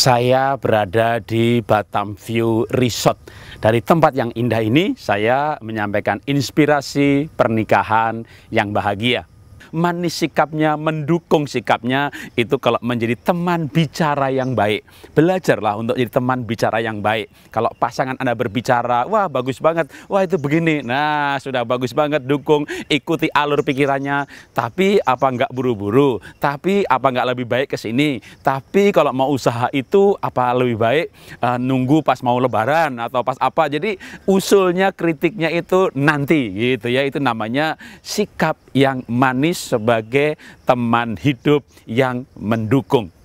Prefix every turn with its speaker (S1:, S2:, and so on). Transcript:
S1: saya berada di Batam View Resort. Dari tempat yang indah ini, saya menyampaikan inspirasi pernikahan yang bahagia manis sikapnya, mendukung sikapnya, itu kalau menjadi teman bicara yang baik. Belajarlah untuk jadi teman bicara yang baik. Kalau pasangan Anda berbicara, wah bagus banget, wah itu begini, nah sudah bagus banget, dukung, ikuti alur pikirannya. Tapi apa nggak buru-buru? Tapi apa nggak lebih baik ke sini? Tapi kalau mau usaha itu apa lebih baik uh, nunggu pas mau lebaran atau pas apa? Jadi usulnya, kritiknya itu nanti gitu ya, itu namanya sikap yang manis sebagai teman hidup yang mendukung.